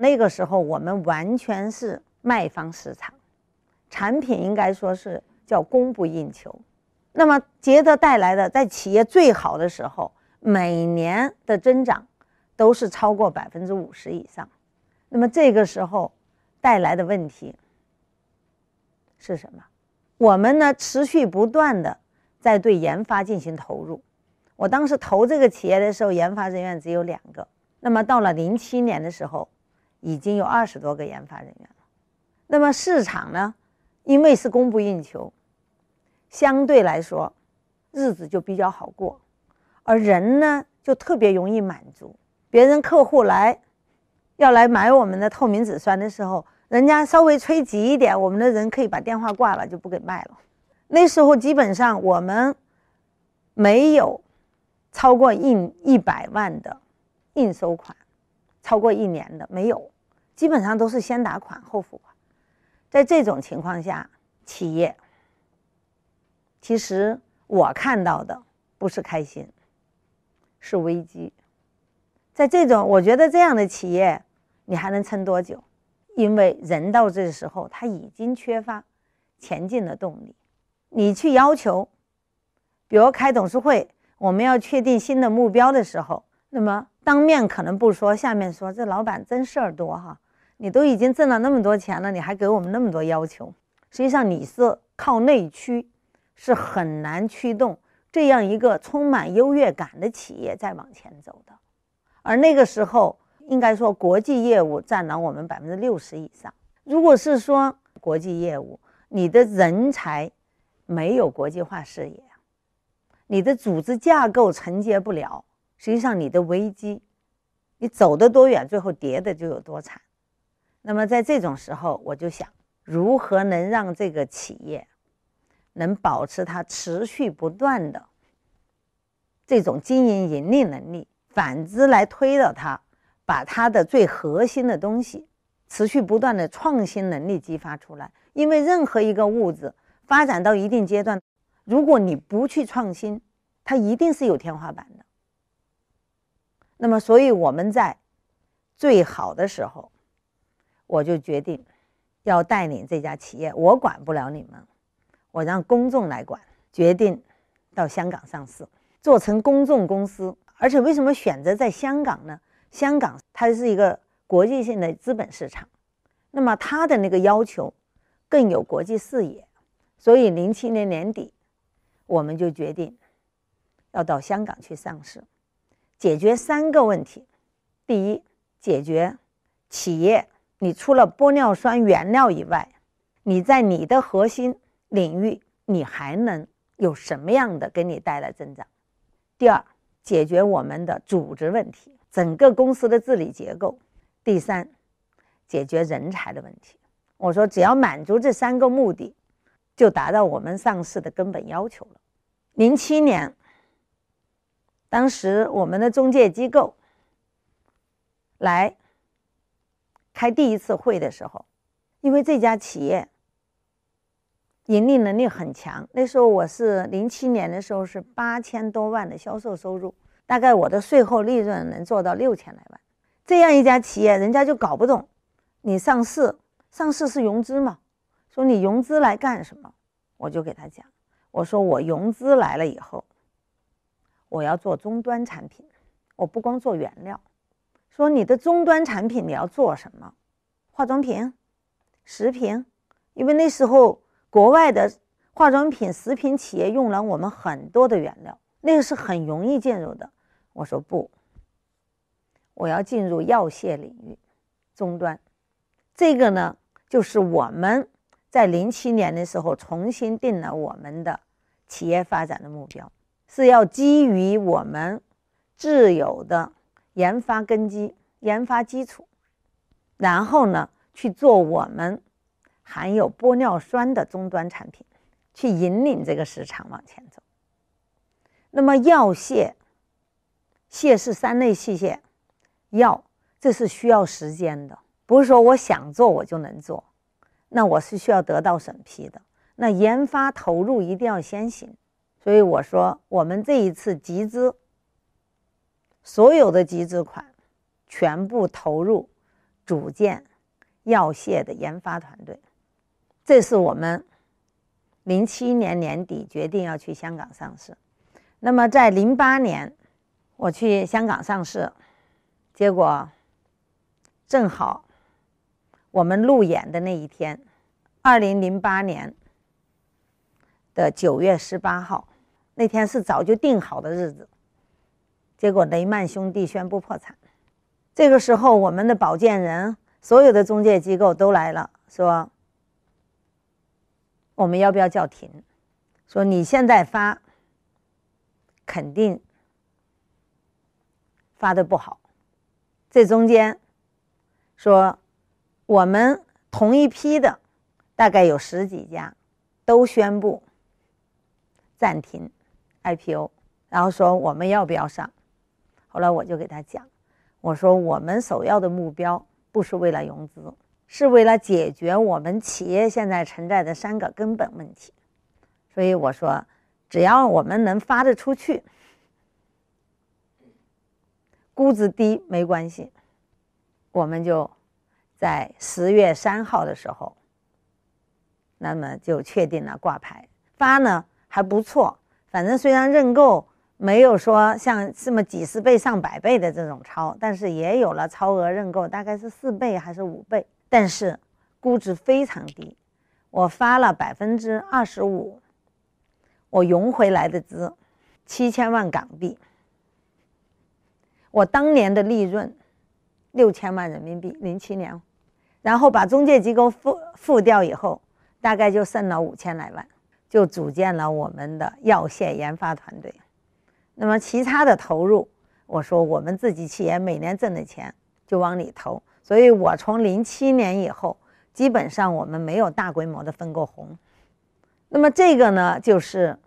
那个时候我们完全是卖方市场，产品应该说是叫供不应求，那么捷德带来的在企业最好的时候，每年的增长都是超过百分之五十以上，那么这个时候带来的问题是什么？我们呢持续不断的在对研发进行投入，我当时投这个企业的时候，研发人员只有两个，那么到了零七年的时候。已经有二十多个研发人员了，那么市场呢？因为是供不应求，相对来说日子就比较好过，而人呢就特别容易满足。别人客户来要来买我们的透明质酸的时候，人家稍微催急一点，我们的人可以把电话挂了，就不给卖了。那时候基本上我们没有超过一一百万的应收款。超过一年的没有，基本上都是先打款后付款。在这种情况下，企业其实我看到的不是开心，是危机。在这种，我觉得这样的企业你还能撑多久？因为人到这时候他已经缺乏前进的动力。你去要求，比如开董事会，我们要确定新的目标的时候，那么。当面可能不说，下面说这老板真事儿多哈！你都已经挣了那么多钱了，你还给我们那么多要求。实际上你是靠内驱，是很难驱动这样一个充满优越感的企业再往前走的。而那个时候，应该说国际业务占了我们百分之六十以上。如果是说国际业务，你的人才没有国际化视野，你的组织架构承接不了。实际上，你的危机，你走的多远，最后跌的就有多惨。那么，在这种时候，我就想，如何能让这个企业能保持它持续不断的这种经营盈利能力？反之来推导它，把它的最核心的东西，持续不断的创新能力激发出来。因为任何一个物质发展到一定阶段，如果你不去创新，它一定是有天花板的。那么，所以我们在最好的时候，我就决定要带领这家企业。我管不了你们，我让公众来管。决定到香港上市，做成公众公司。而且，为什么选择在香港呢？香港它是一个国际性的资本市场，那么它的那个要求更有国际视野。所以，零七年年底，我们就决定要到香港去上市。解决三个问题：第一，解决企业，你除了玻尿酸原料以外，你在你的核心领域，你还能有什么样的给你带来增长？第二，解决我们的组织问题，整个公司的治理结构；第三，解决人才的问题。我说，只要满足这三个目的，就达到我们上市的根本要求了。零七年。当时我们的中介机构来开第一次会的时候，因为这家企业盈利能力很强，那时候我是零七年的时候是八千多万的销售收入，大概我的税后利润能做到六千来万。这样一家企业，人家就搞不懂，你上市，上市是融资嘛？说你融资来干什么？我就给他讲，我说我融资来了以后。我要做终端产品，我不光做原料。说你的终端产品你要做什么？化妆品、食品，因为那时候国外的化妆品、食品企业用了我们很多的原料，那个是很容易进入的。我说不，我要进入药械领域，终端。这个呢，就是我们在零七年的时候重新定了我们的企业发展的目标。是要基于我们自有的研发根基、研发基础，然后呢去做我们含有玻尿酸的终端产品，去引领这个市场往前走。那么药械械是三类器械，药这是需要时间的，不是说我想做我就能做，那我是需要得到审批的，那研发投入一定要先行。所以我说，我们这一次集资，所有的集资款全部投入组建药械的研发团队。这是我们零七年年底决定要去香港上市。那么在零八年，我去香港上市，结果正好我们路演的那一天，二零零八年的九月十八号。那天是早就定好的日子，结果雷曼兄弟宣布破产。这个时候，我们的保荐人、所有的中介机构都来了，说我们要不要叫停？说你现在发肯定发的不好。这中间说我们同一批的大概有十几家都宣布暂停。IPO，然后说我们要不要上？后来我就给他讲，我说我们首要的目标不是为了融资，是为了解决我们企业现在存在的三个根本问题。所以我说，只要我们能发得出去，估值低没关系，我们就在十月三号的时候，那么就确定了挂牌发呢还不错。反正虽然认购没有说像这么几十倍、上百倍的这种超，但是也有了超额认购，大概是四倍还是五倍，但是估值非常低。我发了百分之二十五，我融回来的资七千万港币，我当年的利润六千万人民币零七年，然后把中介机构付付掉以后，大概就剩了五千来万。就组建了我们的药械研发团队，那么其他的投入，我说我们自己企业每年挣的钱就往里投，所以我从零七年以后，基本上我们没有大规模的分过红。那么这个呢，就是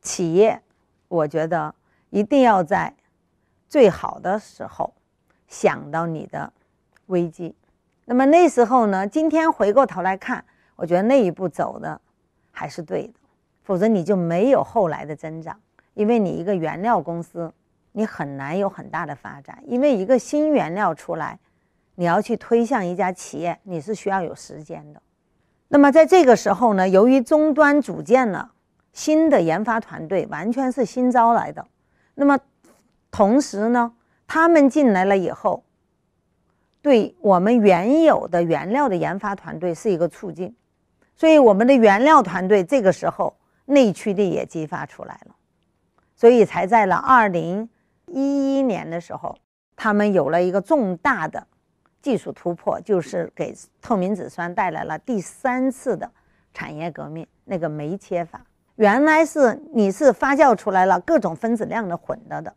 企业，我觉得一定要在最好的时候想到你的危机。那么那时候呢，今天回过头来看，我觉得那一步走的。还是对的，否则你就没有后来的增长。因为你一个原料公司，你很难有很大的发展。因为一个新原料出来，你要去推向一家企业，你是需要有时间的。那么在这个时候呢，由于终端组建了新的研发团队，完全是新招来的。那么同时呢，他们进来了以后，对我们原有的原料的研发团队是一个促进。所以，我们的原料团队这个时候内驱力也激发出来了，所以才在了二零一一年的时候，他们有了一个重大的技术突破，就是给透明质酸带来了第三次的产业革命。那个酶切法，原来是你是发酵出来了各种分子量的混的的，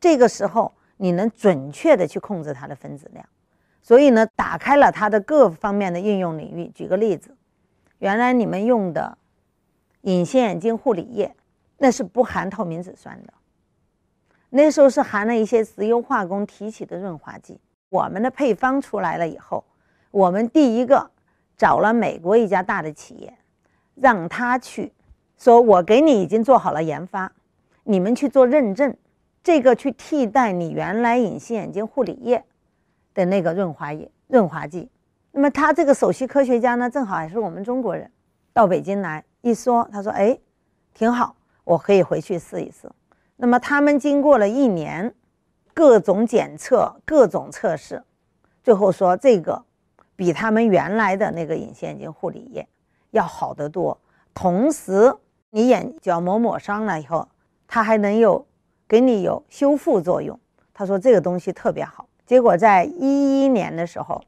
这个时候你能准确的去控制它的分子量，所以呢，打开了它的各方面的应用领域。举个例子。原来你们用的隐形眼镜护理液，那是不含透明质酸的，那时候是含了一些石油化工提取的润滑剂。我们的配方出来了以后，我们第一个找了美国一家大的企业，让他去说，我给你已经做好了研发，你们去做认证，这个去替代你原来隐形眼镜护理液的那个润滑液润滑剂。那么他这个首席科学家呢，正好也是我们中国人，到北京来一说，他说：“哎，挺好，我可以回去试一试。”那么他们经过了一年，各种检测、各种测试，最后说这个比他们原来的那个隐形眼镜护理液要好得多。同时，你眼角膜抹伤了以后，它还能有给你有修复作用。他说这个东西特别好。结果在一一年的时候。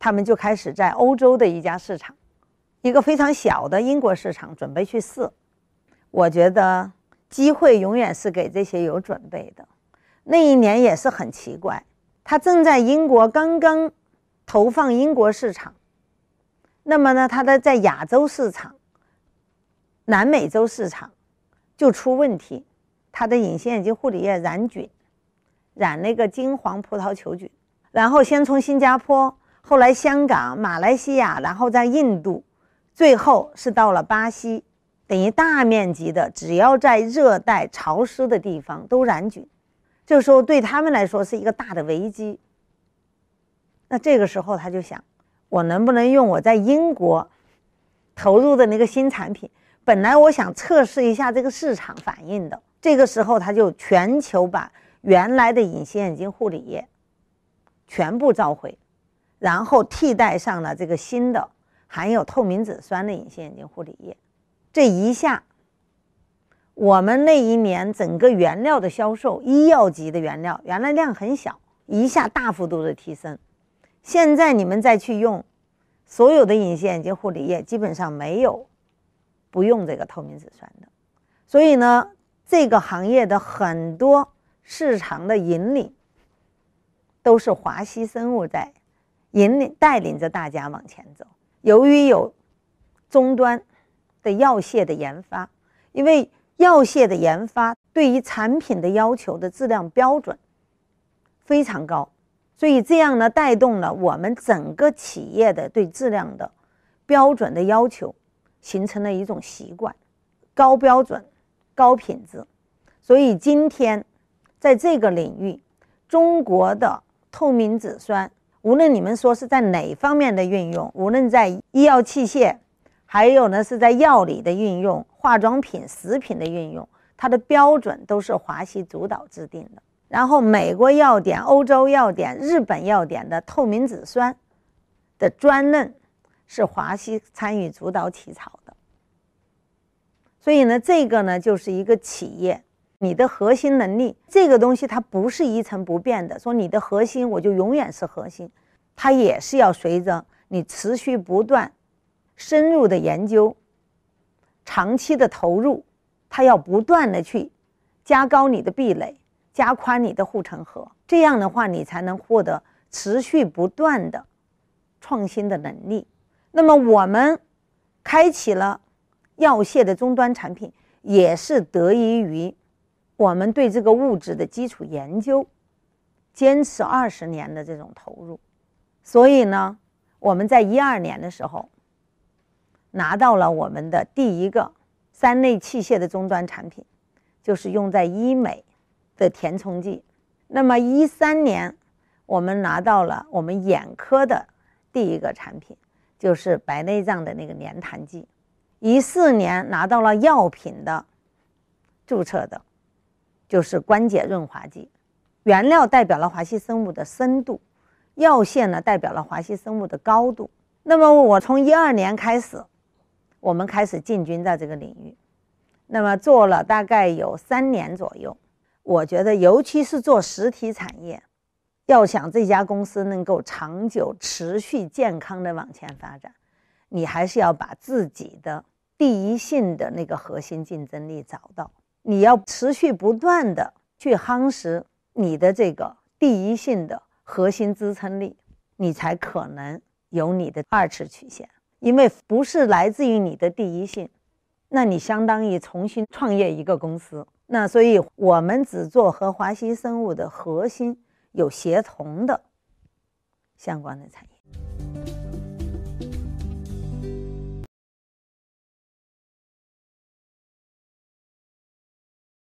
他们就开始在欧洲的一家市场，一个非常小的英国市场准备去试。我觉得机会永远是给这些有准备的。那一年也是很奇怪，他正在英国刚刚投放英国市场，那么呢，他的在亚洲市场、南美洲市场就出问题，他的隐形眼镜护理液染菌，染那个金黄葡萄球菌，然后先从新加坡。后来，香港、马来西亚，然后在印度，最后是到了巴西，等于大面积的，只要在热带潮湿的地方都染菌，这时候对他们来说是一个大的危机。那这个时候他就想，我能不能用我在英国投入的那个新产品？本来我想测试一下这个市场反应的。这个时候他就全球把原来的隐形眼镜护理液全部召回。然后替代上了这个新的含有透明质酸的隐形眼镜护理液，这一下，我们那一年整个原料的销售，医药级的原料原来量很小，一下大幅度的提升。现在你们再去用，所有的隐形眼镜护理液基本上没有不用这个透明质酸的。所以呢，这个行业的很多市场的引领都是华西生物在。引领带领着大家往前走。由于有终端的药械的研发，因为药械的研发对于产品的要求的质量标准非常高，所以这样呢带动了我们整个企业的对质量的标准的要求，形成了一种习惯，高标准、高品质。所以今天在这个领域，中国的透明质酸。无论你们说是在哪方面的运用，无论在医药器械，还有呢是在药理的运用、化妆品、食品的运用，它的标准都是华西主导制定的。然后美国药典、欧洲药典、日本药典的透明质酸的专论，是华西参与主导起草的。所以呢，这个呢就是一个企业。你的核心能力这个东西它不是一成不变的，说你的核心我就永远是核心，它也是要随着你持续不断深入的研究、长期的投入，它要不断的去加高你的壁垒、加宽你的护城河，这样的话你才能获得持续不断的创新的能力。那么我们开启了药械的终端产品，也是得益于。我们对这个物质的基础研究，坚持二十年的这种投入，所以呢，我们在一二年的时候拿到了我们的第一个三类器械的终端产品，就是用在医美的填充剂。那么一三年，我们拿到了我们眼科的第一个产品，就是白内障的那个粘痰剂。一四年拿到了药品的注册的。就是关节润滑剂，原料代表了华西生物的深度，药线呢代表了华西生物的高度。那么我从一二年开始，我们开始进军在这个领域，那么做了大概有三年左右。我觉得，尤其是做实体产业，要想这家公司能够长久、持续、健康的往前发展，你还是要把自己的第一性的那个核心竞争力找到。你要持续不断的去夯实你的这个第一性的核心支撑力，你才可能有你的二次曲线。因为不是来自于你的第一性，那你相当于重新创业一个公司。那所以我们只做和华西生物的核心有协同的相关的产业。